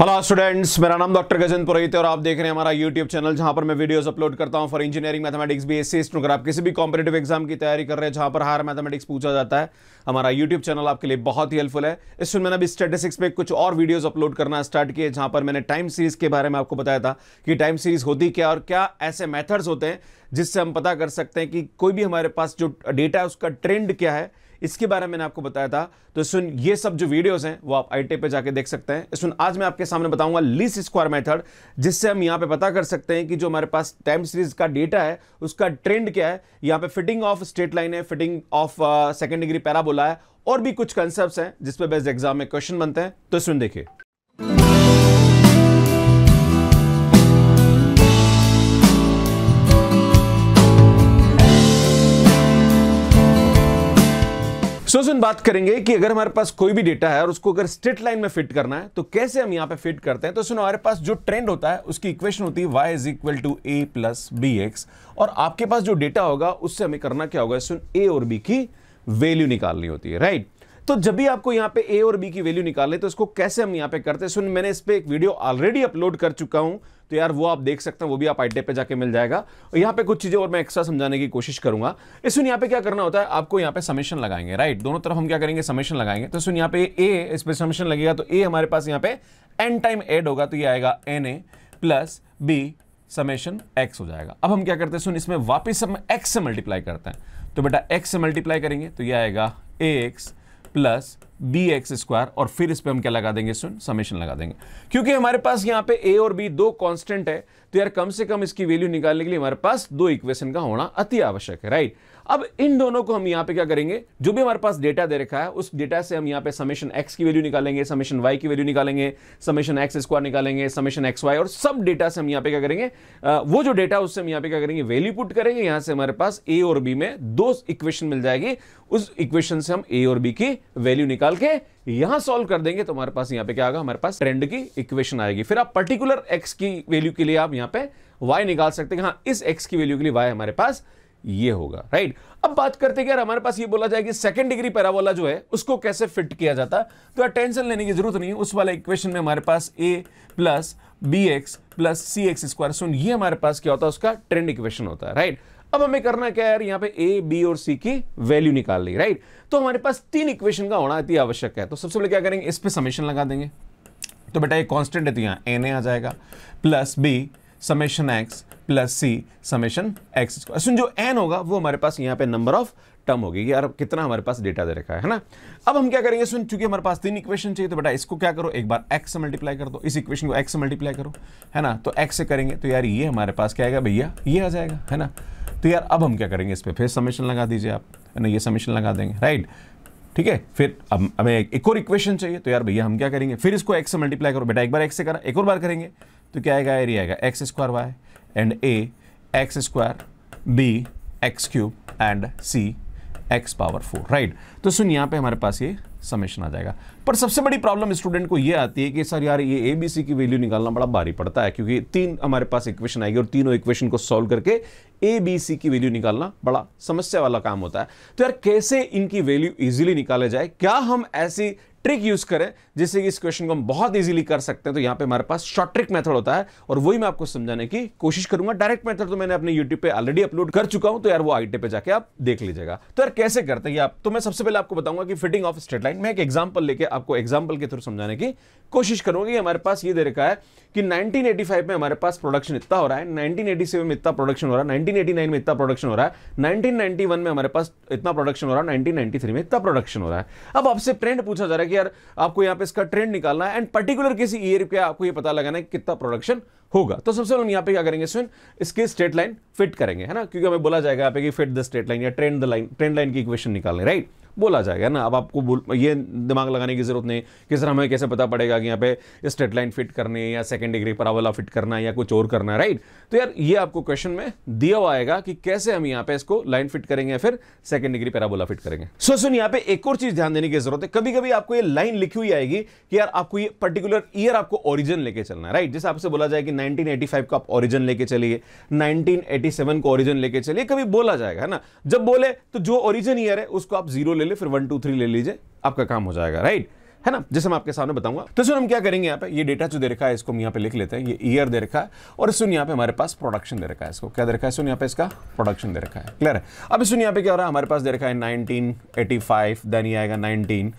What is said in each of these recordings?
hello students मेरा नाम doctor Gajendra पुरोहित है और आप देख रहे हैं हमारा यूट्यूब चैनल जहां पर मैं वीडियोस अपलोड करता हूं for engineering mathematics B S अगर आप किसी भी कॉम्पिटेटिव एग्जाम की तैयारी कर रहे हैं जहां पर हायर मैथमेटिक्स पूछा जाता है हमारा यूट्यूब चैनल आपके लिए बहुत ही हेल्पफुल है इस मैंने अभी स्टेटिस्टिक्स में कुछ और वीडियोज़ अपलोड करना स्टार्ट किए जहाँ पर मैंने टाइम सीरीज़ के बारे में आपको बताया था कि टाइम सीरीज़ होती क्या और क्या ऐसे मैथड्स होते हैं जिससे हम पता कर सकते हैं कि कोई भी हमारे पास जो डेटा है उसका ट्रेंड क्या है इसके बारे में मैंने आपको बताया था तो सुन ये सब जो वीडियोस हैं वो आप आई पे जाके देख सकते हैं सुन आज मैं आपके सामने बताऊंगा लीस स्क्वायर मेथड जिससे हम यहाँ पे पता कर सकते हैं कि जो हमारे पास टाइम सीरीज का डेटा है उसका ट्रेंड क्या है यहाँ पे फिटिंग ऑफ स्टेट लाइन है fitting of second degree para है और भी कुछ कंसेप्ट हैं जिसपे बेस्ट एग्जाम में क्वेश्चन बनते हैं तो सुन देखिए सो सुन बात करेंगे कि अगर हमारे पास कोई भी डेटा है और उसको अगर स्ट्रेट लाइन में फिट करना है तो कैसे हम यहाँ पे फिट करते हैं तो सुनो हमारे पास जो ट्रेंड होता है उसकी इक्वेशन होती है Y is equal to A plus B X और आपके पास जो डेटा होगा उससे हमें करना क्या होगा सुन ए और बी की वैल्यू निकालनी होती है राइट तो जब भी आपको यहां पे ए और बी की वैल्यू ले तो इसको कैसे हम यहां पे करते हैं सुन मैंने इस पर एक वीडियो ऑलरेडी अपलोड कर चुका हूं तो यार वो आप देख सकते हैं वो भी आप आईटे पे जाके मिल जाएगा और यहां पे कुछ चीज़ें और मैं एक्स्ट्रा समझाने की कोशिश करूंगा इस सुन यहां पे क्या करना होता है आपको यहाँ पे समेशन लगाएंगे राइट दोनों तरफ हम क्या करेंगे समेशन लगाएंगे तो सुन यहां पे ए इस पर समेशन लगेगा तो ए हमारे पास यहाँ पे एन टाइम एड होगा तो ये आएगा N A plus B summation X हो जाएगा अब हम क्या करते हैं सुन इसमें वापिस हम एक्स से मल्टीप्लाई करते हैं तो बेटा एक्स से मल्टीप्लाई करेंगे तो यह आएगा A X plus B X square और फिर इस पर हम क्या लगा देंगे समेशन लगा देंगे क्योंकि हमारे पास यहाँ पे ए और बी दो कांस्टेंट है तो यार कम से कम इसकी वैल्यू निकालने के लिए हमारे पास दो इक्वेशन का होना अति आवश्यक है राइट अब इन दोनों को हम यहाँ पे क्या करेंगे जो भी हमारे पास डेटा दे रखा है उस डेटा से हम यहाँ पे समेशन एक्स की वैल्यू निकालेंगे समेशन वाई की वैल्यू निकालेंगे समेशन एक्स स्क्वायर निकालेंगे समेशन एक्स वाई और सब डेटा से हम यहाँ पे क्या करेंगे वो जो डेटा उससे हम यहाँ पे क्या करेंगे वैल्यू पुट करेंगे यहाँ से हमारे पास ए और बी में दो इक्वेशन मिल जाएगी उस इक्वेशन से हम ए और बी की वैल्यू निकाल निकाल के यहां सॉल्व कर देंगे तो हमारे पास यहां पे क्या आएगा हमारे पास ट्रेंड की इक्वेशन आएगी फिर आप पर्टिकुलर एक्स की वैल्यू के लिए आप यहां पे वाई निकाल सकते हैं हाँ इस एक्स की वैल्यू के लिए वाई हमारे पास ये होगा राइट अब बात करते हैं यार हमारे पास ये बोला जाए कि सेकंड डिग्री पैराबोला जो है उसको कैसे फिट किया जाता तो यार टेंशन लेने की जरूरत नहीं है उस वाला इक्वेशन में हमारे पास A plus B X plus C X square सुन ये हमारे पास क्या होता है उसका ट्रेंड इक्वेशन होता है राइट अब हमें करना क्या है यहाँ पे ए बी और सी की वैल्यू निकाल ली राइट तो हमारे पास तीन इक्वेशन का होना अति आवश्यक है तो सबसे पहले क्या करेंगे इस पर समेशन लगा देंगे तो बेटा ये कांस्टेंट है तो यहाँ एन ए आ जाएगा plus B summation X plus C summation X जो एन होगा वो हमारे पास यहाँ पे नंबर ऑफ टर्म होगी यार कितना हमारे पास डेटा दे रखा है, ना अब हम क्या करेंगे सुन चूंकि हमारे पास तीन इक्वेशन चाहिए तो बेटा इसको क्या करो एक बार एक्स से मल्टीप्लाई कर दो इस इक्वेशन को एक्स से मल्टीप्लाई करो है ना तो एक्स से करेंगे तो यार ये हमारे पास क्या आएगा भैया ये आ जाएगा है ना तो यार अब हम क्या करेंगे इस पर फिर समेशन लगा दीजिए आप है ना ये समेशन लगा देंगे राइट ठीक है फिर अब हमें एक और इक्वेशन चाहिए तो यार भैया हम क्या करेंगे फिर इसको एक्स से मल्टीप्लाई करो बेटा एक बार एक्स से करा एक और बार करेंगे तो क्या आएगा यार ये आएगा X square Y and A X square B X cube and C X power four right तो सुन यहाँ पे हमारे पास ये समेशन आ जाएगा पर सबसे बड़ी प्रॉब्लम स्टूडेंट को ये आती है कि सर यार ये ए बी सी की वैल्यू निकालना बड़ा भारी पड़ता है क्योंकि तीन हमारे पास इक्वेशन आएगी और तीनों इक्वेशन को सॉल्व करके ए बी सी की वैल्यू निकालना बड़ा समस्या वाला काम होता है तो यार कैसे इनकी वैल्यू इजिली निकाले जाए क्या हम ऐसी ट्रिक यूज करें जिससे कि इस क्वेश्चन को हम बहुत इजीली कर सकते हैं तो यहां पे हमारे पास शॉर्ट ट्रिक मेथड होता है और वही मैं आपको समझाने की कोशिश करूंगा डायरेक्ट मेथड तो मैंने अपने यूट्यूब पे ऑलरेडी अपलोड कर चुका हूं तो यार वो आईटे पे जाके आप देख लीजिएगा तो यार कैसे करते हैं आप तो मैं सबसे पहले आपको बताऊंगा कि फिटिंग ऑफ स्ट्रेट लाइन में एक एग्जाम्पल लेकर आपको एग्जाम्पल के थ्रू समझाने की कोशिश कि हमारे पास ये दे रखा है कि नाइनटीन में हमारे पास प्रोडक्शन इतना हो रहा है नाइनटीन में इतना प्रोडक्शन हो रहा है नाइनटीन में इतना प्रोडक्शन हो रहा है नाइनटीन में हमारे पास इतना प्रोडक्शन हो रहा है नाइनटीन में इतना प्रोडक्शन हो रहा है अब आपसे ट्रेंड पूछा जा रहा है कि यार आपको यहाँ पे इसका ट्रेंड निकालना है एंड पर्टिकुलर किसी ईयर पे आपको ये पता लगाना है कितना प्रोडक्शन होगा तो सबसे पहले हम यहाँ पे क्या करेंगे स्टूडेंट इसकी स्टेट लाइन फिट करेंगे है ना क्योंकि हमें बोला जाएगा यहाँ पे कि फिट द स्टेट लाइन या trend the line trend line की इक्वेशन निकालें राइट बोला जाएगा ना अब आपको ये दिमाग लगाने की जरूरत नहीं कि सर हमें कैसे पता पड़ेगा कि यहाँ पे स्टेट लाइन फिट करनी है या सेकेंड डिग्री अवला फिट करना है या कुछ और करना है राइट तो यार ये आपको क्वेश्चन में दिया हुआ आएगा कि कैसे हम यहाँ पे इसको लाइन फिट करेंगे या फिर सेकेंड डिग्री पैराबोला फिट करेंगे सो सुन यहाँ पे एक और चीज ध्यान देने की जरूरत है कभी कभी आपको ये लाइन लिखी हुई आएगी कि यार आपको ये पर्टिकुलर ईयर आपको ओरिजिन लेके चलना है राइट जैसे आपसे बोला जाए कि 1985 का आप ओरिजिन लेके चलिए 1987 को ओरिजिन लेके चलिए कभी बोला जाएगा है ना जब बोले तो जो ओरिजिन ईयर है उसको आप जीरो ले ले फिर वन टू थ्री ले लीजिए आपका काम हो जाएगा राइट है ना जैसे मैं आपके सामने बताऊंगा तो सुन हम क्या करेंगे यहाँ पे ये डेटा जो दे रखा है इसको हम यहाँ पे लिख लेते हैं ये ईयर दे रखा है और सुन यहाँ पे हमारे पास प्रोडक्शन दे रखा है इसको क्या दे रखा है सुन यहाँ पे इसका प्रोडक्शन दे रखा है क्लियर है अब सुन यहाँ पे क्या हो रहा है हमारे पास दे रखा है नाइनटीन एटी फाइव देन ये आएगा नाइनटीन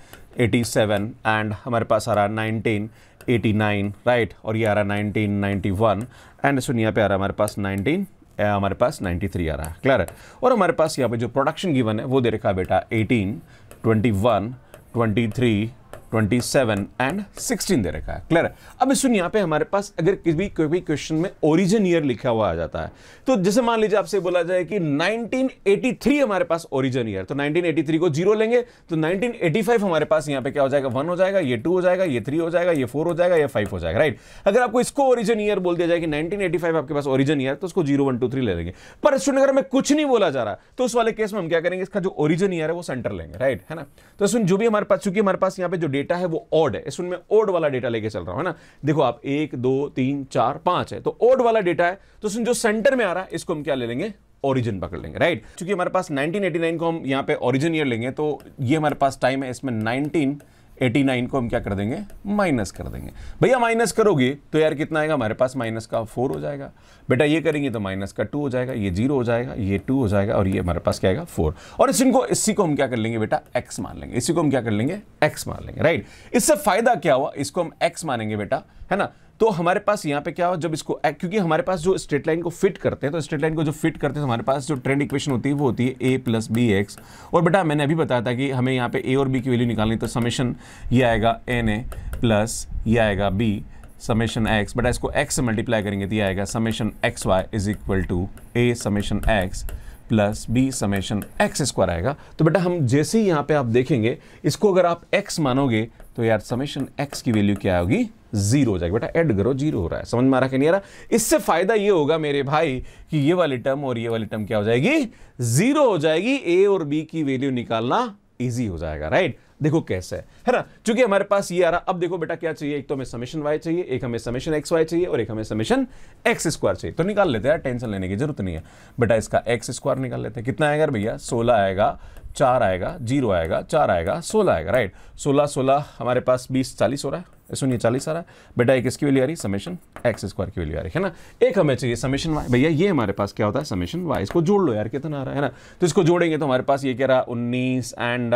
एटी सेवन एंड हमारे पास आ रहा है नाइनटीन 89 राइट और ये आ रहा है 1991 एंड सुन यहाँ पे आ रहा है हमारे पास 19 हमारे पास 93 आ रहा है क्लियर है और हमारे पास यहाँ पे जो प्रोडक्शन गिवन है वो दे रखा है बेटा 18 21 23 ट्वेंटी सेवन एंड सिक्सटीन दे रखा है क्लियर है अब सुनिए यहाँ पे हमारे पास अगर किसी भी कोई भी क्वेश्चन में ओरिजिन ईयर लिखा हुआ आ जाता है तो जैसे मान लीजिए आपसे बोला जाए कि 1983 हमारे पास ओरिजिन ईयर तो 1983 को जीरो लेंगे तो 1985 हमारे पास यहाँ पे क्या हो जाएगा वन हो जाएगा ये टू हो जाएगा ये थ्री हो जाएगा ये फोर हो जाएगा ये फाइव हो जाएगा राइट अगर आपको इसको ओरिजिन ईयर बोल दिया जाए कि नाइनटीन आपके पास ओरिजिन ईयर तो उसको जीरो वन टू थ्री ले लेंगे पर स्टूडेंट अगर हमें कुछ नहीं बोला जा रहा तो उस वाले केस में हम क्या करेंगे इसका जो ओरिजिन ईयर है वो सेंटर लेंगे राइट है ना तो सुन जो भी हमारे पास चूंकि हमारे पास यहाँ पे जो डेटा है वो ऑड है इसमें मैं ओड वाला डेटा लेके चल रहा हूँ है ना देखो आप एक दो तीन चार पांच है तो ओड वाला डेटा है तो इसमें जो सेंटर में आ रहा है इसको हम क्या ले लेंगे ओरिजिन पकड़ लेंगे राइट क्योंकि हमारे पास 1989 को हम यहाँ पे ओरिजिन ईयर लेंगे तो ये हमारे पास टाइम है इसमें 19 89 को हम क्या कर देंगे माइनस कर देंगे भैया माइनस करोगे तो यार कितना आएगा हमारे पास माइनस का फोर हो जाएगा बेटा ये करेंगे तो माइनस का टू हो जाएगा ये जीरो हो जाएगा ये टू हो जाएगा और ये हमारे पास क्या आएगा फोर और इसी को इसी को हम क्या कर लेंगे बेटा एक्स मान लेंगे इसी को हम क्या कर लेंगे एक्स मान लेंगे राइट इससे फायदा क्या हुआ इसको हम एक्स मानेंगे बेटा है ना तो हमारे पास यहाँ पे क्या हो जब इसको क्योंकि हमारे पास जो स्ट्रेट लाइन को फिट करते हैं तो स्ट्रेट लाइन को जो फिट करते हैं तो हमारे पास जो ट्रेंड इक्वेशन होती है वो होती है ए प्लस बी एक्स और बेटा मैंने अभी बताया था कि हमें यहाँ पे ए और बी की वैल्यू निकालनी तो समेशन ये आएगा एन ए प्लस ये आएगा बी समेशन एक्स बेटा इसको एक्स से मल्टीप्लाई करेंगे तो ये आएगा summation x Y is equal to A summation X plus B summation x square आएगा तो बेटा हम जैसे ही यहाँ पे आप देखेंगे इसको अगर आप एक्स मानोगे तो यार समेशन एक्स की वैल्यू क्या होगी जीरो हो जाएगी बेटा ऐड करो जीरो हो रहा है समझ में आ रहा है नहीं आ रहा इससे फायदा ये होगा मेरे भाई कि ये वाली टर्म और ये वाली टर्म क्या हो जाएगी जीरो हो जाएगी ए और बी की वैल्यू निकालना इजी हो जाएगा राइट देखो कैसे है है ना चूंकि हमारे पास ये आ रहा अब देखो बेटा क्या चाहिए एक तो हमें समेशन वाई चाहिए एक हमें समेशन एक्स वाई चाहिए और एक हमें समेशन एक्स स्क्वायर चाहिए तो निकाल लेते हैं टेंशन लेने की जरूरत नहीं है बेटा इसका एक्स स्क्वायर निकाल लेते हैं कितना आएगा भैया सोलह आएगा चार आएगा जीरो आएगा चार आएगा सोलह आएगा राइट सोलह सोलह हमारे पास बीस चालीस हो रहा है सुनिए चालीस आ रहा है बेटा एक इसकी वैल्यू आ रही समेशन एक्स स्क्वायर की वैल्यू आ रही है ना एक हमें चाहिए समेशन वाई भैया ये हमारे पास क्या होता है समेशन वाई इसको जोड़ लो यार कितना आ रहा है ना तो इसको जोड़ेंगे तो हमारे पास ये कह रहा है उन्नीस and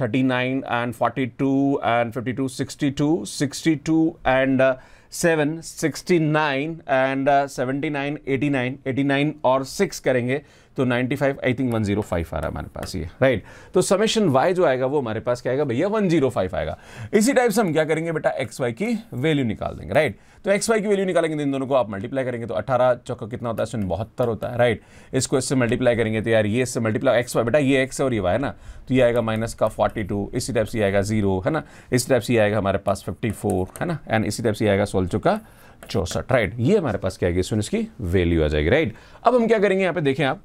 thirty nine and forty two and fifty two sixty two sixty two and seven sixty nine and seventy nine eighty nine eighty nine और सिक्स करेंगे तो 95 आई थिंक 105 आ रहा है हमारे पास ये राइट तो समेशन वाई जो आएगा वो हमारे पास क्या आएगा भैया 105 आएगा इसी टाइप से हम क्या करेंगे बेटा एक्स वाई की वैल्यू निकाल देंगे राइट तो एक्स वाई की वैल्यू निकालेंगे तो इन दोनों को आप मल्टीप्लाई करेंगे तो अठारह चौका कितना होता है सुन बहत्तर होता है राइट इसको इससे मल्टीप्लाई करेंगे तो यार ये इससे मल्टीप्लाई एक्स वाई बेटा ये एक्स और ये वाई है ना तो ये आएगा माइनस का फोर्टी इसी टाइप से आएगा जीरो है ना इसी टाइप से आएगा हमारे पास फिफ्टी है ना एंड इसी टाइप से आएगा सोल चुका चौसठ राइट ये हमारे पास क्या आएगी सुन इसकी वैल्यू आ जाएगी राइट अब हम क्या करेंगे यहाँ पे देखें आप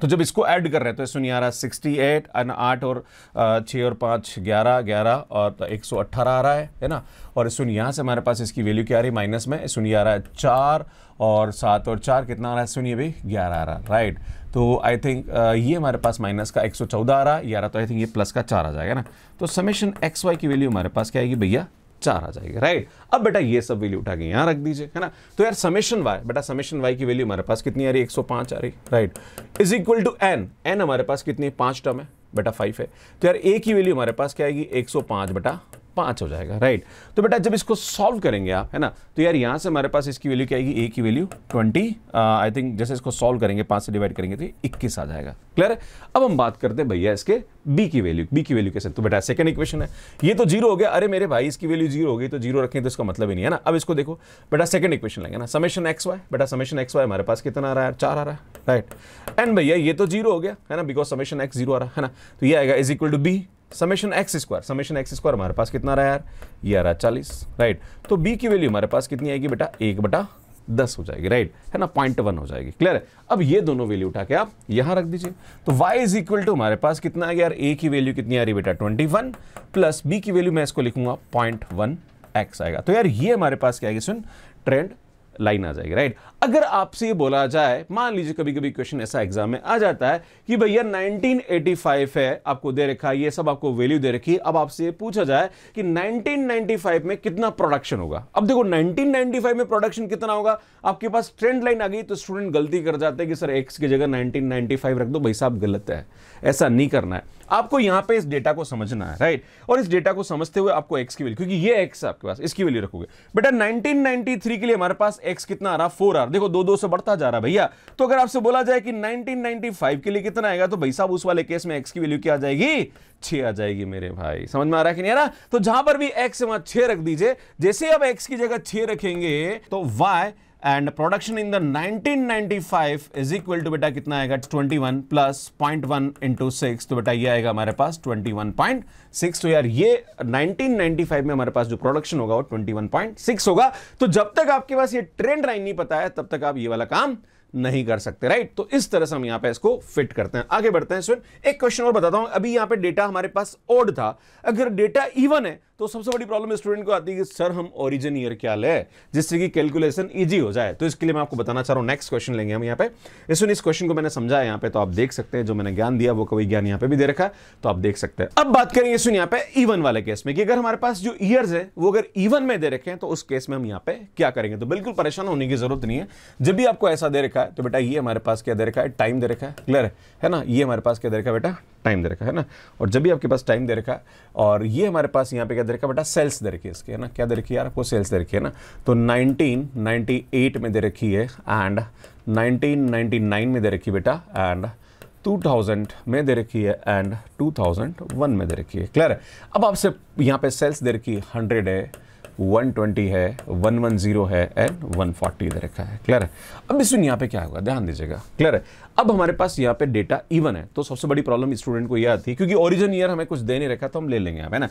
तो जब इसको ऐड कर रहे हैं तो सुनिए आ रहा सिक्सटी एट आठ और छः और पाँच ग्यारह ग्यारह और एक सौ अट्ठारह आ रहा है है ना और सुन यहाँ से हमारे पास इसकी वैल्यू क्या आ रही है माइनस में सुनिए आ रहा है चार और सात और चार कितना आ रहा है सुनिए भाई ग्यारह आ रहा है राइट तो आई थिंक ये हमारे पास माइनस का एक सौ चौदह आ रहा है ग्यारह तो आई थिंक ये प्लस का चार आ जाएगा ना तो समेशन एक्स वाई की वैल्यू हमारे पास क्या आएगी भैया चार आ जाएगी राइट अब बेटा ये सब वैल्यू उठा के यहाँ रख दीजिए है ना तो यार समेशन वाई बेटा समेशन वाई की वैल्यू हमारे पास कितनी आ रही है एक आ रही right is equal to N N हमारे पास कितनी पाँच टर्म है बेटा फाइव है तो यार ए की वैल्यू हमारे पास क्या आएगी एक सौ पाँच बेटा पांच हो जाएगा राइट तो बेटा जब इसको सॉल्व करेंगे आप है ना तो यार यहां से हमारे पास इसकी वैल्यू क्या आएगी ए की वैल्यू ट्वेंटी आई थिंक जैसे इसको सॉल्व करेंगे पांच से डिवाइड करेंगे तो इक्कीस आ जाएगा क्लियर है अब हम बात करते हैं भैया इसके बी की वैल्यू बी की वैल्यू कैसे तो बेटा सेकंड इक्वेशन है ये तो जीरो हो गया अरे मेरे भाई इसकी वैल्यू जीरो हो गई तो जीरो रखें तो इसका मतलब ही नहीं है ना अब इसको देखो बेटा सेकंड इक्वेशन लेंगे ना समेशन एक्स वाई बेटा समेशन एक्स वाई हमारे पास कितना आ रहा है चार आ रहा है राइट एंड भैया ये तो जीरो हो गया है ना बिकॉज समेशन एक्स जीरो आ रहा है ना तो ये आएगा is equal to B summation x square summation x square हमारे पास कितना रहा यार ये आ रहा चालीस राइट तो बी की वैल्यू हमारे पास कितनी आएगी बेटा एक बटा दस हो जाएगी राइट है ना पॉइंट वन हो जाएगी क्लियर है अब ये दोनों वैल्यू उठा के आप यहां रख दीजिए तो वाई इज इक्वल टू हमारे पास कितना आ गया यार ए की वैल्यू कितनी आ रही बेटा ट्वेंटी वन प्लस बी की वैल्यू मैं इसको लिखूंगा पॉइंट वन एक्स आएगा तो यार ये हमारे पास क्या आएगी सुन ट्रेंड लाइन आ जाएगी राइट अगर आपसे ये बोला जाए मान लीजिए कभी कभी क्वेश्चन ऐसा एग्जाम में आ जाता है कि भैया 1985 है आपको दे रखा ये सब आपको वैल्यू दे रखी अब आपसे ये पूछा जाए कि 1995 में कितना प्रोडक्शन होगा अब देखो 1995 में प्रोडक्शन कितना होगा आपके पास ट्रेंड लाइन आ गई तो स्टूडेंट गलती कर जाते हैं कि सर एक्स की जगह नाइनटीन रख दो भाई साहब गलत है ऐसा नहीं करना है आपको यहां पे इस डेटा को समझना है राइट और इस डेटा को समझते हुए आपको एक्स की वैल्यू क्योंकि ये एक्स आपके पास इसकी वैल्यू रखोगे बेटा 1993 के लिए हमारे पास एक्स कितना आ रहा फोर आर देखो दो दो से बढ़ता जा रहा भैया तो अगर आपसे बोला जाए कि नाइनटीन के लिए कितना आएगा तो भाई साहब उस वाले केस में एक्स की वैल्यू क्या आ जाएगी छे आ जाएगी मेरे भाई समझ में आ रहा है कि नहीं आ रहा तो जहां पर भी एक्स वहां छः रख दीजिए जैसे अब एक्स की जगह छे रखेंगे तो Y and production in the 1995 is equal to बेटा कितना आएगा 21 प्लस 0.1 वन इंटू सिक्स तो बेटा ये आएगा हमारे पास 21.6 तो यार ये 1995 में हमारे पास जो प्रोडक्शन होगा वो 21.6 होगा तो जब तक आपके पास ये ट्रेंड लाइन नहीं पता है तब तक आप ये वाला काम नहीं कर सकते राइट तो इस तरह से हम यहां पे इसको फिट करते हैं आगे बढ़ते हैं स्विन एक क्वेश्चन और बताता हूं अभी यहां पे डेटा हमारे पास ओड था अगर डेटा इवन है तो सबसे बड़ी प्रॉब्लम स्टूडेंट को आती है कि सर हम ओरिजिन ईयर क्या ले जिससे कि कैलकुलेशन ईजी हो जाए तो इसके लिए मैं आपको बताना चाह रहा हूँ नेक्स्ट क्वेश्चन लेंगे हम यहाँ पे इस इस क्वेश्चन को मैंने समझाया यहाँ पे तो आप देख सकते हैं जो मैंने ज्ञान दिया वो कभी ज्ञान यहाँ पे भी दे रखा तो आप देख सकते हैं अब बात करेंगे सुन यहाँ पे इवन वाले केस में कि अगर हमारे पास जो ईयर्स है वो अगर इवन में दे रखे हैं तो उस केस में हम यहाँ पे क्या करेंगे तो बिल्कुल परेशान होने की जरूरत नहीं है जब भी आपको ऐसा दे रखा है तो बेटा ये हमारे पास क्या दे रखा है टाइम दे रखा है क्लियर है ना ये हमारे पास क्या दे रखा है बेटा टाइम दे रखा है ना और जब भी आपके पास टाइम दे रखा और ये हमारे पास यहाँ पे क्या दे रखा बेटा सेल्स दे रखी है इसके है ना क्या दे रखी है यार आपको सेल्स दे रखी है ना तो 1998 में दे रखी है एंड 1999 में दे रखी बेटा एंड 2000 में दे रखी है एंड 2001 में दे रखी है क्लियर है अब आपसे यहाँ पे सेल्स दे रखी हंड्रेड है 120 है 110 है एंड 140 इधर रखा है क्लियर है अब इस यहाँ पे क्या होगा ध्यान दीजिएगा क्लियर है अब हमारे पास यहाँ पे डेटा इवन है तो सबसे बड़ी प्रॉब्लम स्टूडेंट को यह आती है क्योंकि ओरिजिन ईयर हमें कुछ दे नहीं रखा तो हम ले लेंगे आप है ना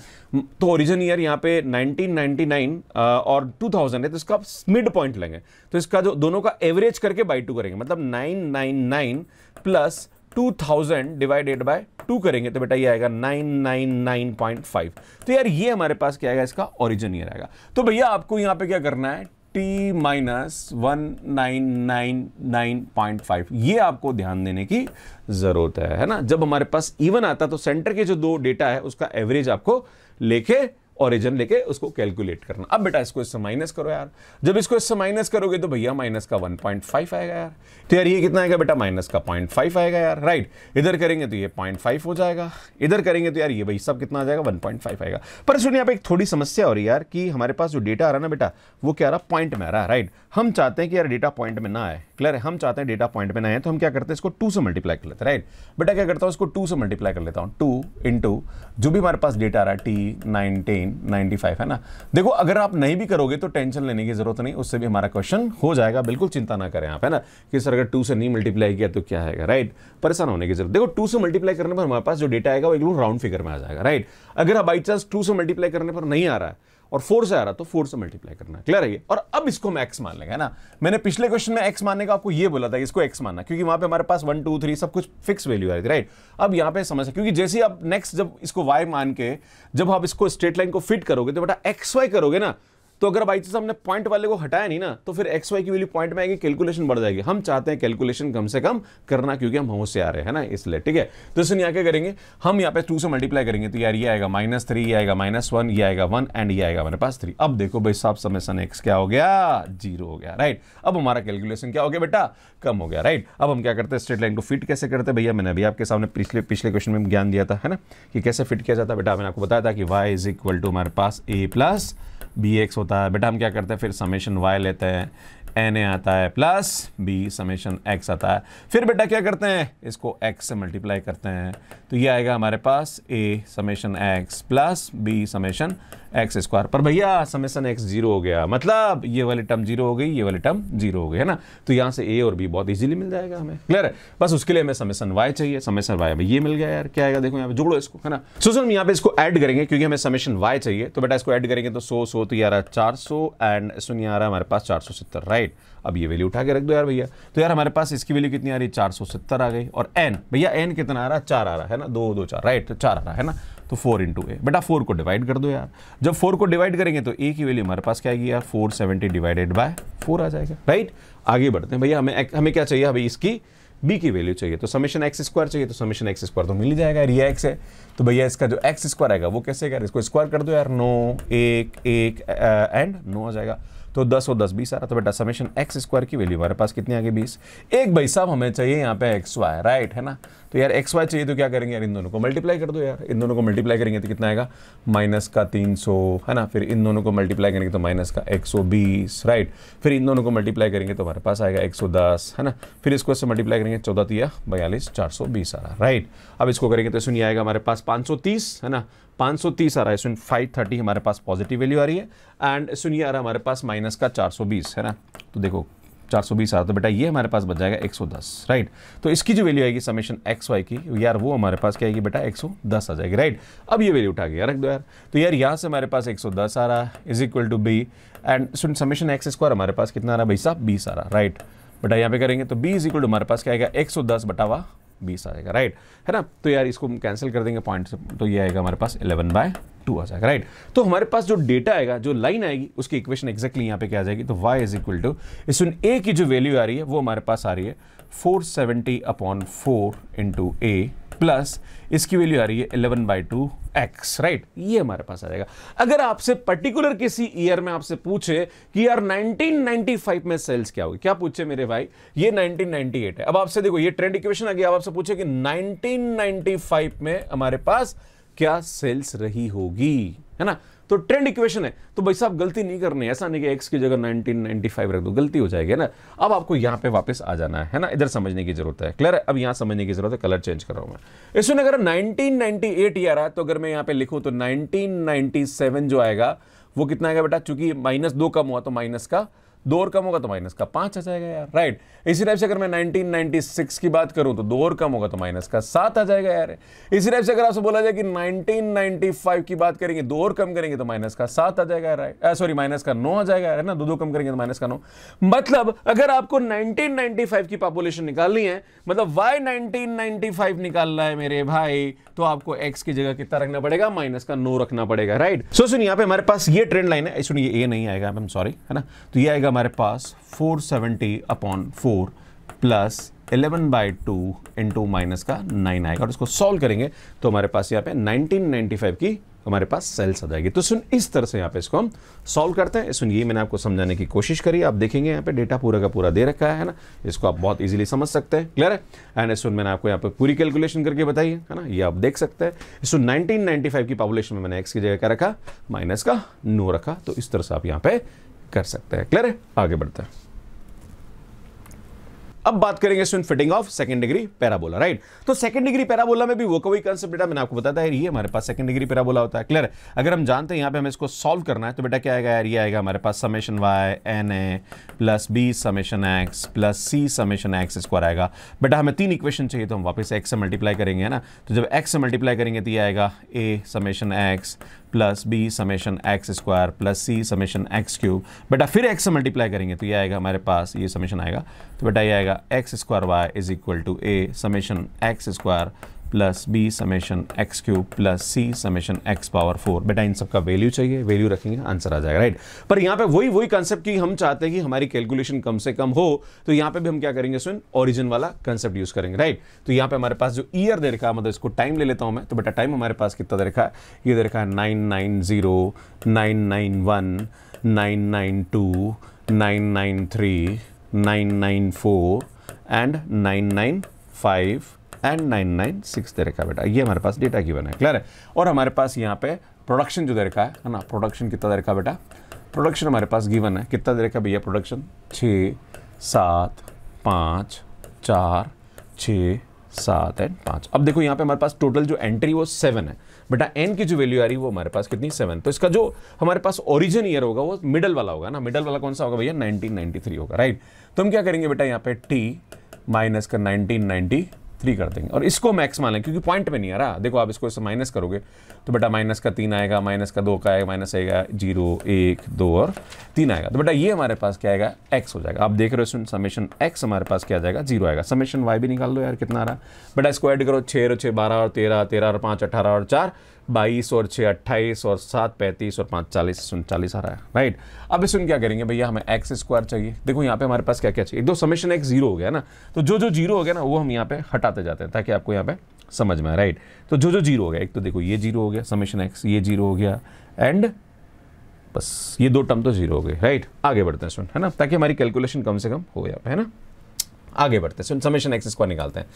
तो ओरिजिन ईयर यहाँ पे 1999 और 2000 है तो इसका मिड पॉइंट लेंगे तो इसका जो दोनों का एवरेज करके बाई टू करेंगे मतलब nine plus two thousand divided by two करेंगे तो बेटा ये आएगा nine nine nine point five तो यार ये हमारे पास क्या आएगा इसका ओरिजिन ये आएगा तो भैया आपको यहाँ पे क्या करना है T minus one nine nine nine point five ये आपको ध्यान देने की ज़रूरत है है ना जब हमारे पास इवन आता तो सेंटर के जो दो डेटा है उसका एवरेज आपको लेके ऑरिजन लेके उसको कैलकुलेट करना अब बेटा इसको इससे माइनस करो यार जब इसको इससे माइनस करोगे तो भैया माइनस का 1.5 आएगा यार तो यार ये कितना आएगा बेटा माइनस का 0.5 आएगा यार राइट इधर करेंगे तो ये 0.5 हो जाएगा इधर करेंगे तो यार ये भाई सब कितना आ जाएगा 1.5 आएगा पर सुनिए आप एक थोड़ी समस्या हो रही है यार कि हमारे पास जो डेटा आ रहा है ना बेटा वो क्या रहा पॉइंट में आ रहा है राइट हम चाहते हैं कि यार डेटा पॉइंट में ना आए क्लियर है हम चाहते हैं डेटा पॉइंट में नए तो हम क्या करते हैं इसको टू से मल्टीप्लाई कर लेते हैं राइट बेटा क्या करता हूँ इसको टू से मल्टीप्लाई कर लेता हूँ टू इंटू जो भी हमारे पास डेटा आ रहा है टी नाइनटीन फाइव है ना देखो अगर आप नहीं भी करोगे तो टेंशन लेने की जरूरत नहीं उससे भी हमारा क्वेश्चन हो जाएगा बिल्कुल चिंता ना करें आप है ना कि सर अगर टू से नहीं मल्टीप्लाई किया तो क्या आएगा राइट परेशान होने की जरूरत देखो टू से मल्टीप्लाई करने पर हमारे पास जो डेटा आएगा वो एकदम राउंड फिगर में आ जाएगा राइट अगर बाई चांस टू से मल्टीप्लाई करने पर नहीं आ रहा है और फोर से आ रहा तो फोर से मल्टीप्लाई करना है क्लियर है ये और अब इसको हम एक्स मान लेंगे ना मैंने पिछले क्वेश्चन में एक्स मानने का आपको ये बोला था इसको एक्स मानना क्योंकि वहां पे हमारे पास वन टू थ्री सब कुछ फिक्स वैल्यू आ रही थी राइट अब यहां पे समझ क्योंकि जैसे आप नेक्स्ट जब इसको वाई मान के जब आप इसको स्ट्रेट लाइन को फिट करोगे तो बेटा एक्स वाई करोगे ना तो अगर बाई चांस हमने पॉइंट वाले को हटाया नहीं ना तो फिर एक्स वाई की वैल्यू पॉइंट में आएगी कैलकुलेशन बढ़ जाएगी हम चाहते हैं कैलकुलेशन कम से कम करना क्योंकि हम आ रहे हैं ना इसलिए ठीक है तो इसलिए यहाँ क्या करेंगे हम यहाँ पे टू से मल्टीप्लाई करेंगे तो यार ये आएगा माइनस थ्री ये आएगा माइनस वन ये आएगा वन एंड ये आएगा मेरे पास थ्री अब देखो भाई साफ सन एक्स क्या हो गया जीरो हो गया राइट अब हमारा कैलकुलेशन क्या हो गया बेटा कम हो गया राइट अब हम क्या करते हैं स्ट्रेट लाइन को फिट कैसे करते हैं भैया मैंने अभी आपके सामने पिछले पिछले क्वेश्चन में ज्ञान दिया था है ना कि कैसे फिट किया जाता है बेटा मैंने आपको बताया था कि वाई इज इक्वल टू हमारे पास ए प्लस बी एक्स होता है बेटा हम क्या करते हैं फिर समेशन वाई लेते हैं एन ए आता है प्लस बी समेशन एक्स आता है फिर बेटा क्या करते हैं इसको एक्स से मल्टीप्लाई करते हैं तो ये आएगा हमारे पास A summation X plus B summation x square पर भैया समेसन एक्स जीरो हो गया मतलब ये वाली टर्म जीरो हो गई ये वाली टर्म जीरो हो गई है ना तो यहाँ से ए और बी बहुत इजीली मिल जाएगा हमें क्लियर है बस उसके लिए हमें समेसन वाई चाहिए समेसन वाई हमें ये मिल गया यार क्या आएगा देखो यहाँ पे जोड़ो इसको है ना सो सर हम यहाँ पे इसको ऐड करेंगे क्योंकि हमें समेसन वाई चाहिए तो बेटा इसको ऐड करेंगे तो सो सो तो यार चार सौ एंड सुनिए आ रहा है हमारे पास चार सौ सत्तर राइट अब ये वैल्यू उठा के रख दो यार भैया तो यार हमारे पास इसकी वैल्यू कितनी आ रही है चार सौ सत्तर आ गई और एन भैया एन कितना आ रहा है चार आ रहा है ना दो दो चार राइट चार आ रहा है ना तो फोर इंटू ए बेटा फोर को डिवाइड कर दो यार जब फोर को डिवाइड करेंगे तो ए की वैल्यू हमारे पास क्या आएगी यार four seventy divided by four आ जाएगा राइट आगे बढ़ते हैं भैया हमें हमें क्या चाहिए अभी इसकी बी की वैल्यू चाहिए तो समीशन एक्स स्क्वायर चाहिए तो समीशन एक्स स्क्वायर तो मिल ही जाएगा यार ये एक्स है तो भैया इसका जो एक्स स्क्वायर आएगा वो कैसे यार इसको स्क्वायर कर दो यार नो एक एक एंड नो आ जाएगा तो दस और दस बीस आ रहा था बेटा समेशन एक्स स्क्वायर की वैल्यू हमारे पास कितनी आ गई बीस एक भाई साहब हमें चाहिए यहाँ पे एक्स वाई राइट है ना तो यार एक्स वाई चाहिए तो क्या करेंगे यार इन दोनों को मल्टीप्लाई कर दो यार इन दोनों को मल्टीप्लाई करेंगे तो कितना आएगा माइनस का तीन सौ है ना फिर इन दोनों को मल्टीप्लाई करेंगे तो माइनस का एक सौ बीस राइट फिर इन दोनों को मल्टीप्लाई करेंगे तो हमारे पास आएगा एक सौ दस है ना फिर इसको इससे मल्टीप्लाई करेंगे चौदह तिया बयालीस चार सौ बीस आ रहा राइट अब इसको करेंगे तो सुनिए आएगा हमारे पास पाँच सौ तीस है ना 530 आ रहा है सुन 530 हमारे पास पॉजिटिव वैल्यू आ रही है एंड ये आ रहा हमारे पास माइनस का 420 है ना तो देखो 420 आ रहा तो बेटा ये हमारे पास बच जाएगा 110 राइट तो इसकी जो वैल्यू आएगी समेशन एक्स वाई की यार वो हमारे पास क्या आएगी बेटा 110 आ जाएगी राइट अब ये वैल्यू उठा गया यार रख दो यार तो यार यहाँ से हमारे पास 110 आ रहा है is equal to B and सुन समेशन एक्स स्क्वायर हमारे पास कितना आ रहा है भाई साहब बीस आ रहा राइट बेटा यहाँ पे करेंगे तो बी इज इक्वल टू हमारे पास क्या आएगा एक सौ दस बटावा बीस आ जाएगा राइट है ना तो यार इसको कैंसिल कर देंगे पॉइंट तो ये आएगा हमारे पास इलेवन बाय टू आ जाएगा राइट तो हमारे पास जो डेटा आएगा जो लाइन आएगी उसकी इक्वेशन एक्जैक्टली यहाँ पे क्या आ जाएगी तो वाई इज इक्वल टू इस ए की जो वैल्यू आ रही है वो हमारे पास आ रही है four seventy upon four into A plus इसकी वैल्यू आ रही है eleven by two X right ये हमारे पास आ जाएगा अगर आपसे पर्टिकुलर किसी ईयर में आपसे पूछे कि यार 1995 में सेल्स क्या होगी क्या पूछे मेरे भाई ये 1998 है अब आपसे देखो ये ट्रेंड इक्वेशन आ गया अब आपसे पूछे कि 1995 में हमारे पास क्या सेल्स रही होगी है ना तो ट्रेंड इक्वेशन है तो भाई साहब गलती नहीं करनी ऐसा नहीं कि एक्स की जगह 1995 रख दो गलती हो जाएगी ना अब आपको यहाँ पे वापस आ जाना है ना इधर समझने की जरूरत है क्लियर है अब यहाँ समझने की जरूरत है कलर चेंज कर रहा हूँ मैं इसमें अगर 1998 आ रहा है तो अगर मैं यहाँ पे लिखूँ तो सेवन जो आएगा वो कितना आएगा बेटा चूंकि माइनस दो कम हुआ तो माइनस का दो और कम होगा तो माइनस का पांच आ जाएगा यार राइट इसी टाइप से अगर मैं 1996 की बात करूं तो दो और कम होगा तो माइनस का सात आ जाएगा यार इसी टाइप से अगर आपसे बोला जाए कि 1995 की बात करेंगे दो और कम करेंगे तो माइनस का सात आ जाएगा राइट सॉरी माइनस का नौ आ जाएगा यार ना दो दो कम करेंगे तो माइनस का नौ मतलब अगर आपको नाइनटीन की पॉपुलेशन निकालनी है मतलब वाई नाइनटीन निकालना है मेरे भाई तो आपको एक्स की जगह कितना रखना पड़ेगा माइनस का नो रखना पड़ेगा राइट सो सुनिए यहाँ पे हमारे पास ये ट्रेंड लाइन है सुनिए ये नहीं आएगा सॉरी है ना तो ये आएगा आएगा हमारे पास 470 seventy upon four plus eleven by two into minus का नाइन आएगा और इसको सॉल्व करेंगे तो हमारे पास यहाँ पे 1995 की हमारे पास सेल्स आ जाएगी तो सुन इस तरह से यहाँ पे इसको हम सॉल्व करते हैं सुन ये मैंने आपको समझाने की कोशिश करी आप देखेंगे यहाँ पे डेटा पूरा का पूरा दे रखा है ना इसको आप बहुत इजीली समझ सकते हैं क्लियर है एंड सुन मैंने आपको यहाँ पे पूरी कैलकुलेशन करके बताई है ना ये आप देख सकते हैं सुन नाइनटीन की पॉपुलेशन में मैंने एक्स की जगह क्या रखा माइनस का नो रखा तो इस तरह से आप यहाँ पे कर सकते हैं क्लियर है आगे बढ़ते हैं अब बात करेंगे student fitting of second degree parabola right तो सेकंड डिग्री पैराबोला में भी वो कोई कंसेप्ट बेटा मैंने आपको बताया है ये हमारे पास सेकंड डिग्री पैराबोला होता है क्लियर अगर हम जानते हैं यहां पे हमें इसको सॉल्व करना है तो बेटा क्या आएगा यार ये आएगा हमारे पास summation Y N A plus B summation X plus C summation x square आएगा बेटा हमें तीन इक्वेशन चाहिए तो हम वापस एक्स से मल्टीप्लाई करेंगे है ना तो जब एक्स से मल्टीप्लाई करेंगे तो ये आएगा A summation X plus B summation x square plus C summation x cube बेटा फिर एक्स से मल्टीप्लाई करेंगे तो ये आएगा हमारे पास ये समेशन आएगा तो बेटा ये आएगा जाएगा X square Y is equal to A summation x square plus B summation x cube plus C summation X power four बेटा इन सबका वैल्यू चाहिए वैल्यू रखेंगे आंसर आ जाएगा राइट पर यहाँ पे वही वही कंसेप्ट की हम चाहते हैं कि हमारी कैलकुलेशन कम से कम हो तो यहाँ पे भी हम क्या करेंगे सुन ओरिजिन वाला कंसेप्ट यूज करेंगे राइट तो यहाँ पे हमारे पास जो ईयर दे रखा है मतलब इसको टाइम ले लेता हूँ मैं तो बेटा टाइम हमारे पास कितना दे रखा है ये दे रखा है nine nine zero nine nine one nine nine two nine nine three 994 and 995 and 996 दे रखा है बेटा ये हमारे पास डेटा गिवन है क्लियर है और हमारे पास यहाँ पे प्रोडक्शन जो दे रखा है है ना प्रोडक्शन कितना दे रखा है बेटा प्रोडक्शन हमारे पास गिवन है कितना दे रखा भैया प्रोडक्शन छः सात पाँच चार छ सात एंड पाँच अब देखो यहाँ पे हमारे पास टोटल जो एंट्री वो सेवन है बेटा हाँ, एन की जो वैल्यू आ रही है वो हमारे पास कितनी सेवन तो इसका जो हमारे पास ओरिजिन ईयर होगा वो मिडल वाला होगा ना मिडल वाला कौन सा होगा भैया नाइनटीन होगा राइट तो हम क्या करेंगे बेटा यहाँ पे टी माइनस का नाइनटीन थ्री कर देंगे और इसको मैक्स मान लें क्योंकि पॉइंट में नहीं आ रहा देखो आप इसको इससे माइनस करोगे तो बेटा माइनस का तीन आएगा माइनस का दो का आएगा माइनस आएगा जीरो एक दो और तीन आएगा तो बेटा ये हमारे पास क्या आएगा एक्स हो जाएगा आप देख रहे हो इसमें समेशन एक्स हमारे पास क्या जाएगा जीरो आएगा समेशन वाई भी निकाल लो यार कितना आ रहा बेटा इसको ऐड करो छः और छः बारह और तेरह तेरह और पाँच अठारह और चार बाईस और छः अट्ठाईस और सात पैंतीस और पाँच चालीस उनचालीस आ रहा है राइट अब इस क्या करेंगे भैया हमें एक्स स्क्वायर चाहिए देखो यहाँ पे हमारे पास क्या क्या चाहिए एक दो समेशन एक्स जीरो हो गया ना तो जो जो जीरो हो गया ना वो हम यहाँ पे हटाते जाते हैं ताकि आपको यहाँ पे समझ में आए राइट तो जो जो जीरो हो गया एक तो देखो ये जीरो हो गया समेशन एक्स ये जीरो हो गया एंड बस ये दो टर्म तो जीरो हो गए राइट आगे बढ़ते हैं सुन है ना ताकि हमारी कैलकुलेशन कम से कम हो जाए है ना आगे बढ़ते हैं सुन समेशन एक्स स्क्वायर निकालते हैं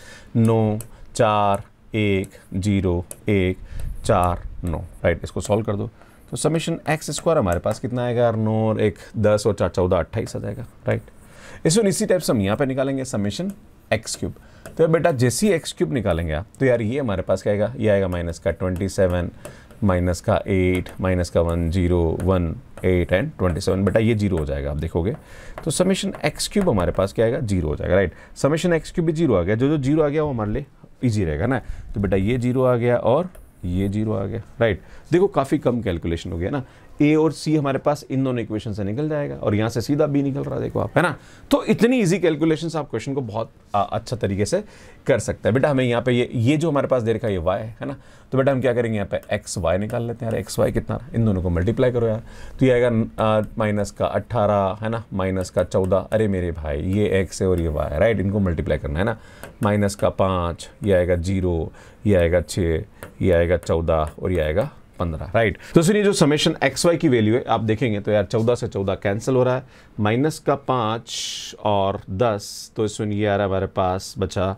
नौ चार एक जीरो एक चार नौ राइट इसको सॉल्व कर दो तो समीशन एक्स स्क्वायर हमारे पास कितना आएगा नौ और एक दस और चार चौदह अट्ठाईस आ जाएगा राइट इस इसी टाइप से हम यहाँ पे निकालेंगे समीशन एक्स क्यूब तो यार बेटा जैसे ही एक्स क्यूब निकालेंगे आप तो यार ये हमारे पास क्या आएगा ये आएगा माइनस का ट्वेंटी सेवन माइनस का एट माइनस का one zero one eight and twenty seven बेटा ये जीरो हो जाएगा आप देखोगे तो समीशन एक्स क्यूब हमारे पास क्या आएगा जीरो हो जाएगा राइट समीशन एक्स क्यूब भी जीरो आ गया जो जो जीरो आ गया वो हमारे लिए ईजी रहेगा ना तो बेटा ये जीरो आ गया और ये जीरो आ गया राइट देखो काफ़ी कम कैलकुलेशन हो गया ना ए और सी हमारे पास इन दोनों इक्वेशन से निकल जाएगा और यहाँ से सीधा बी निकल रहा है देखो आप है ना तो इतनी इजी कैलकुलेशन आप क्वेश्चन को बहुत आ, अच्छा तरीके से कर सकते हैं बेटा हमें यहाँ पे ये ये जो हमारे पास दे रखा है ये वाई है, ना तो बेटा हम क्या करेंगे यहाँ पे एक्स वाई निकाल लेते हैं यार एक्स वाई कितना इन दोनों को मल्टीप्लाई करो यार तो ये आएगा माइनस का अट्ठारह है ना माइनस का चौदह अरे मेरे भाई ये एक्स है और ये वाई राइट इनको मल्टीप्लाई करना है ना माइनस का पाँच ये आएगा जीरो ये आएगा छः ये आएगा चौदह और ये आएगा पंद्रह राइट तो सुनिए जो समेशन एक्स वाई की वैल्यू है आप देखेंगे तो यार चौदह से चौदह कैंसिल हो रहा है माइनस का पाँच और दस तो सुनिए आ रहा है हमारे पास बचा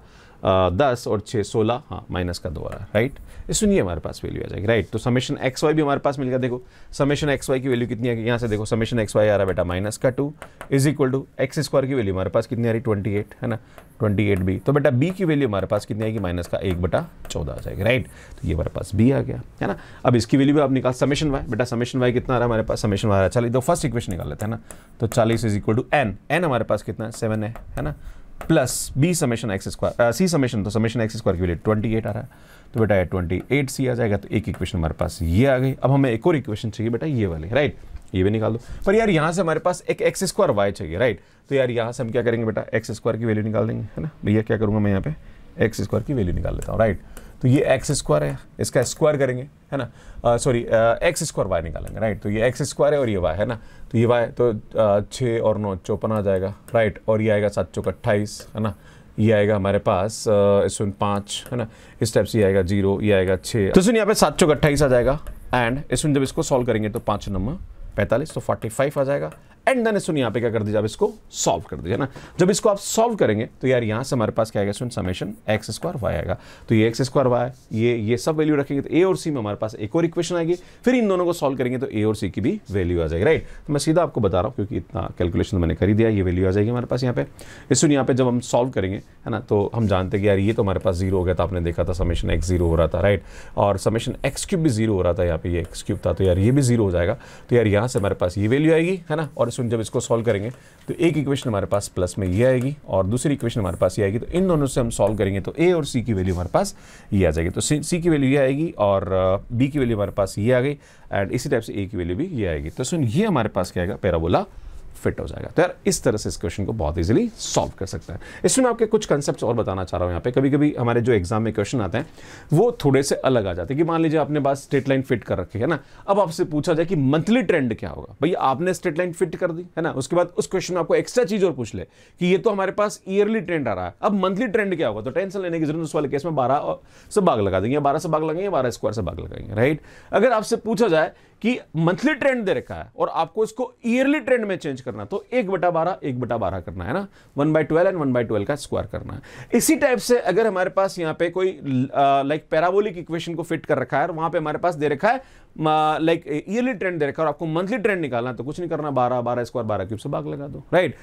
आ, दस और 6 सोलह हाँ माइनस का दो आ रहा है राइट सुनिए हमारे पास वैल्यू आ जाएगी राइट तो समेशन एक्स वाई भी हमारे पास मिल गया देखो समेशन एक्स वाई की वैल्यू कितनी गई यहाँ से देखो समेशन एक्स वाई आ रहा है बेटा माइनस का two is equal to x square की वैल्यू हमारे पास कितनी आ रही ट्वेंटी एट है ना ट्वेंटी एट बी तो बेटा बी की वैल्यू हमारे पास कितनी आएगी माइनस का एक बटा चौदह आ जाएगी राइट तो ये हमारे पास बी आ गया है ना अब इसकी वैल्यू भी आप निकाल समेशन वाई बेटा समेशन वाई कितना आ रहा है हमारे पास समेशन वाई आ रहा है चलिए तो फर्स्ट इक्वेशन निकाल लेते हैं ना तो चालीस is equal to N N हमारे पास कितना सेवन है है ना plus B summation x square c summation तो समेशन एक्स स्क्वायर की वैल्यू ट्वेंटी एट आ रहा है तो बेटा ट्वेंटी एट सी आ जाएगा तो एक इक्वेशन हमारे पास ये आ गई अब हमें एक और इक्वेशन चाहिए बेटा ये वाली राइट ये भी निकाल दो पर यार यहाँ से हमारे पास एक एक्स स्क्वायर वाई चाहिए राइट तो यार यहाँ से हम क्या करेंगे बेटा एक्स स्क्वायर की वैल्यू निकाल देंगे है ना भैया क्या करूँगा मैं यहाँ पे एक्स स्क्वायर की वैल्यू निकाल लेता हूँ राइट तो ये एक्स स्क्वायर है इसका स्क्वायर करेंगे है ना सॉरी एक्स स्क्वायर वाई निकालेंगे राइट तो ये एक्स स्क्वायर है और ये वाई है ना तो ये वाई तो uh, छः और नौ चौपन आ जाएगा राइट और ये आएगा सात चौक अट्ठाईस है ना ये आएगा हमारे पास uh, इसमें पाँच है ना इस टाइप से ये आएगा जीरो ये आएगा छः तो सुन यहाँ पे सात चौक अट्ठाईस आ जाएगा एंड इसमें जब इसको सॉल्व करेंगे तो पाँच नंबर पैंतालीस तो फोर्टी फाइव आ जाएगा एंड देन सुन यहाँ पे क्या कर दीजिए आप इसको सॉल्व कर दीजिए ना जब इसको आप सॉल्व करेंगे तो यार यहाँ से हमारे पास क्या आएगा सुन समेशन एक्स स्क्वायर वाई आएगा तो ये एक्स स्क्वायर वाई ये ये सब वैल्यू रखेंगे तो ए और सी में हमारे पास एक और इक्वेशन आएगी फिर इन दोनों को सॉल्व करेंगे तो ए और सी की भी वैल्यू आ जाएगी राइट तो मैं सीधा आपको बता रहा हूँ क्योंकि इतना कैलकुलेशन तो मैंने करी दिया ये वैल्यू आ जाएगी हमारे पास यहाँ पे इस सुन यहाँ पे जब हम सॉल्व करेंगे है ना तो हम जानते हैं कि यार ये तो हमारे पास जीरो हो गया था आपने देखा था समेशन एक्स जीरो हो रहा था राइट और समेशन एक्स क्यूब भी जीरो हो रहा था यहाँ पे एक्स क्यूब था तो यार ये भी जीरो हो जाएगा तो यार यहाँ से हमारे पास ये वैल्यू आएगी है ना और सुन जब इसको सॉल्व करेंगे तो एक इक्वेशन हमारे पास प्लस में ये आएगी और दूसरी इक्वेशन हमारे पास ये आएगी तो इन दोनों से हम सॉल्व करेंगे तो ए और सी की वैल्यू हमारे पास ये आ जाएगी तो सी की वैल्यू ये आएगी और बी uh, की वैल्यू हमारे पास ये आ गई एंड इसी टाइप से ए की वैल्यू भी ये आएगी तो सुन ये हमारे पास क्या आएगा पैराबोला फिट हो जाएगा तो यार इस तरह से इस क्वेश्चन को बहुत इजीली सॉल्व कर सकता है इसमें मैं आपके कुछ कंसेप्ट और बताना चाह रहा हूँ यहाँ पे कभी कभी हमारे जो एग्जाम में क्वेश्चन आते हैं वो थोड़े से अलग आ जाते हैं कि मान लीजिए आपने बात स्टेट लाइन फिट कर रखी है ना अब आपसे पूछा जाए कि मंथली ट्रेंड क्या होगा भैया आपने स्टेट लाइन फिट कर दी है ना उसके बाद उस क्वेश्चन में आपको एक्स्ट्रा चीज और पूछ ले कि ये तो हमारे पास ईयरली ट्रेंड आ रहा है अब मंथली ट्रेंड क्या होगा तो टेंशन लेने की जरूरत उस वाले केस में बारह से बाग लगा देंगे बारह से बाग लगाएंगे बारह स्क्वायर से बाग लगाएंगे राइट अगर आपसे पूछा जाए कि मंथली ट्रेंड दे रखा है और आपको इसको ईयरली ट्रेंड में चेंज करना तो एक बटा बारह एक बटा बारह करना है ना one by twelve and one by twelve का स्क्वायर करना है इसी टाइप से अगर हमारे पास यहां पे कोई लाइक पैराबोलिक इक्वेशन को फिट कर रखा है और वहां पे हमारे पास दे रखा है लाइक ईयरली ट्रेंड दे रखा है और आपको मंथली ट्रेंड निकालना है तो कुछ नहीं करना बारह बारह स्क्वायर बारह क्यूब से भाग लगा दो राइट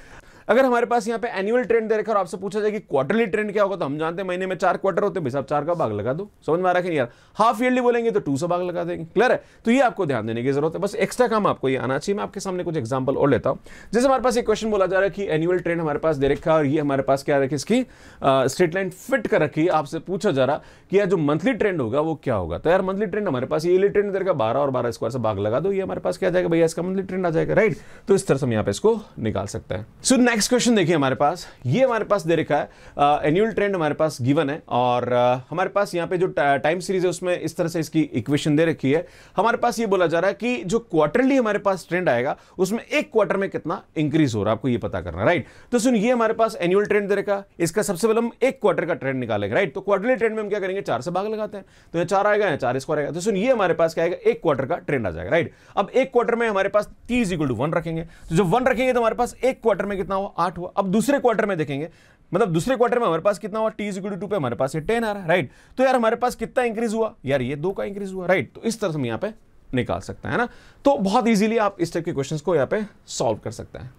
अगर हमारे पास यहाँ पे एनुअल ट्रेंड दे रखा और आपसे पूछा जाए कि क्वार्टरली ट्रेंड क्या होगा तो हम जानते हैं महीने में चार क्वार्टर होते हैं भाई चार का भाग लगा दो समझ में आ रहा है यार हाफ ईयरली बोलेंगे तो टू से भाग लगा देंगे क्लियर है तो ये आपको ध्यान देने की जरूरत है बस एक्स्ट्रा काम आपको ये आना चाहिए मैं आपके सामने कुछ एग्जाम्पल और लेता हूँ जैसे हमारे पास एक क्वेश्चन बोला जा रहा है कि एनुअल ट्रेंड हमारे पास दे रखा और ये हमारे पास क्या रखी इसकी स्ट्रेट लाइन फिट कर रखी है आपसे पूछा जा रहा कि यार जो मंथली ट्रेंड होगा वो क्या होगा तो यार मंथली ट्रेंड हमारे पास ये ट्रेंड दे रखा बारह और बारह स्क्वायर से भाग लगा दो ये हमारे पास क्या जाएगा भैया इसका मंथली ट्रेंड आ जाएगा राइट तो इस तरह से हम यहाँ पे इसको निकाल सकते हैं सो नेक्स्ट क्वेश्चन देखिए हमारे पास ये हमारे पास दे रखा है एनुअल ट्रेंड हमारे पास गिवन है और uh, हमारे पास यहाँ पे जो टाइम सीरीज है उसमें इस तरह से इसकी इक्वेशन दे रखी है हमारे पास ये बोला जा रहा है कि जो क्वार्टरली हमारे पास ट्रेंड आएगा उसमें एक क्वार्टर में कितना इंक्रीज हो रहा है आपको ये पता करना राइट तो सुन ये हमारे पास एनुअल ट्रेंड दे रखा इसका सबसे पहले हम एक क्वार्टर का ट्रेंड निकालेंगे राइट तो क्वार्टरली ट्रेंड में हम क्या करेंगे चार से भाग लगाते हैं तो यहाँ चार आएगा या चार स्क्वार आएगा तो सुन ये हमारे पास क्या आएगा एक क्वार्टर का ट्रेंड आ जाएगा राइट अब एक क्वार्टर में हमारे पास T is equal to one रखेंगे तो जब वन रखेंगे तो हमारे पास एक क्वार्टर में कितना हुआ आठ हुआ अब दूसरे क्वार्टर में देखेंगे मतलब दूसरे क्वार्टर में हमारे पास कितना हुआ टी इक्वल टू पे हमारे पास ये टेन आ रहा है राइट तो यार हमारे पास कितना इंक्रीज हुआ यार ये दो का इंक्रीज हुआ राइट तो इस तरह से हम यहाँ पे निकाल सकते हैं ना तो बहुत इजीली आप इस टाइप के क्वेश्चंस को यहाँ पे सॉल्व कर सकते हैं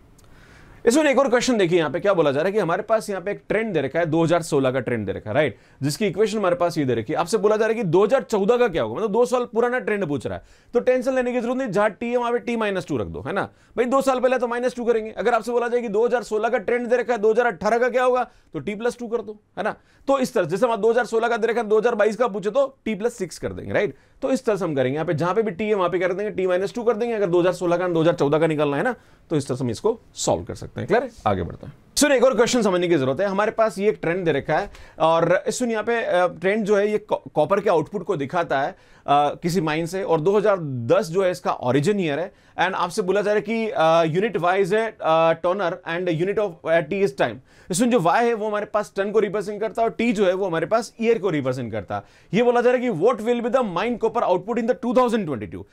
इसमें एक और क्वेश्चन देखिए यहाँ पे क्या बोला जा रहा है कि हमारे पास यहाँ पे एक ट्रेंड दे रखा है 2016 का ट्रेंड दे रखा है राइट जिसकी इक्वेशन हमारे पास ये दे रखी है आपसे बोला जा रहा है कि 2014 का क्या होगा मतलब दो साल पुराना ट्रेंड पूछ रहा है तो टेंशन लेने की जरूरत नहीं जहां टी है वहां पे टी माइनस टू रख दो है ना भाई दो साल पहले तो माइनस टू करेंगे अगर आपसे बोला जाए कि दो का ट्रेंड दे रखा है दो का क्या होगा तो टी प्लस टू कर दो है ना तो इस तरह जैसे हम दो का दे रखा है दो का पूछे तो टी प्लस सिक्स कर देंगे राइट तो इस तरह से हम करेंगे यहाँ पे जहां पे भी टी है वहां पे कर देंगे टी माइनस टू कर देंगे अगर दो का दो का निकालना है ना तो इस तरह से हम इसको सॉल्व कर सकते सकते हैं क्लियर आगे बढ़ते हैं सुन एक और क्वेश्चन समझने की जरूरत है हमारे पास ये एक ट्रेंड दे रखा है और सुन यहाँ पे ट्रेंड जो है ये कॉपर के आउटपुट को दिखाता है आ, किसी माइन से और 2010 जो है इसका ओरिजिन ईयर है एंड आपसे बोला जा रहा है कि यूनिट वाइज है toner and unit of T is time इसमें जो वाई है वो हमारे पास टन को रिप्रेजेंट करता है और टी जो है वो हमारे पास ईयर को रिप्रेजेंट करता है ये बोला जा रहा है कि what will be the mine copper output in the two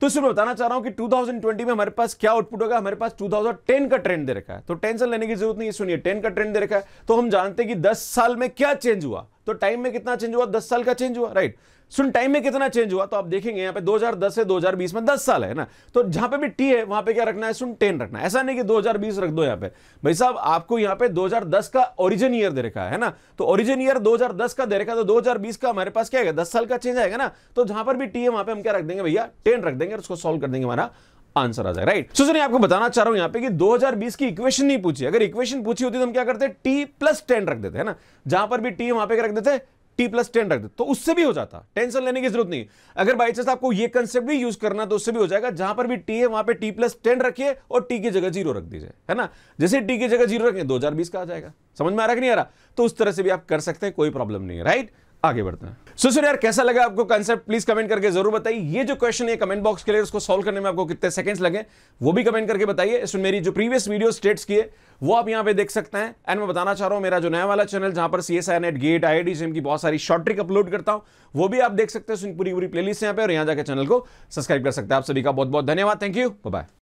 तो इसलिए बताना चाह रहा हूं कि 2020 में हमारे पास क्या आउटपुट होगा हमारे पास 2010 का ट्रेंड दे रखा है तो टेंशन लेने की जरूरत नहीं है सुनिए 10 का ट्रेंड दे रखा है तो हम जानते हैं कि 10 साल में क्या चेंज हुआ तो टाइम में कितना चेंज हुआ दस साल का चेंज हुआ राइट सुन टाइम में कितना चेंज हुआ तो आप देखेंगे यहाँ पे 2010 से 2020 में 10 साल है ना तो जहां पे भी टी है वहां पे क्या रखना है सुन 10 रखना ऐसा नहीं कि 2020 रख दो यहाँ पे भाई साहब आपको यहाँ पे 2010 का ओरिजिन ईयर दे रखा है ना तो ओरिजिन ईयर 2010 का दे रखा है तो 2020 का हमारे पास क्या है दस साल का चेंज आएगा ना तो जहां पर भी टी है वहां पर हम क्या रख देंगे भैया टेन रख देंगे उसको सोल्व कर देंगे हमारा आंसर आ जाए राइट सो सर आपको बताना चाह रहा हूं यहाँ पे कि 2020 की इक्वेशन नहीं पूछी अगर इक्वेशन पूछी होती तो हम क्या करते टी प्लस टेन रख देते है ना जहां पर भी टी वहां पर रख देते टी प्लस टेन रख देते तो उससे भी हो जाता टेंशन लेने की जरूरत नहीं अगर बाई चांस आपको ये कंसेप्ट भी यूज करना तो उससे भी हो जाएगा जहां पर भी टी है वहां पे टी प्लस टेन रखिए और टी की जगह जीरो रख दीजिए है ना जैसे टी की जगह जीरो रखें दो हजार बीस का आ जाएगा समझ में आ रहा कि नहीं आ रहा तो उस तरह से भी आप कर सकते हैं कोई प्रॉब्लम नहीं है राइट आगे बढ़ते हैं सो सर यार कैसा लगा आपको कंसेप्ट प्लीज कमेंट करके जरूर बताइए ये जो क्वेश्चन है कमेंट बॉक्स के लिए उसको सॉल्व करने में आपको कितने सेकंड्स लगे वो भी कमेंट करके बताइए इसमें मेरी जो प्रीवियस वीडियो स्टेट्स की है वो आप यहाँ पे देख सकते हैं एंड मैं बताना चाह रहा हूँ मेरा जो नया वाला चैनल जहाँ पर C S I NET GATE I I की बहुत सारी शॉर्ट ट्रिक अपलोड करता हूँ वो भी आप देख सकते हैं पूरी पूरी प्लेलिस्ट यहाँ पे और यहाँ जाकर चैनल को सब्सक्राइब कर सकते हैं आप सभी का बहुत बहुत धन्यवाद थैंक यू बाय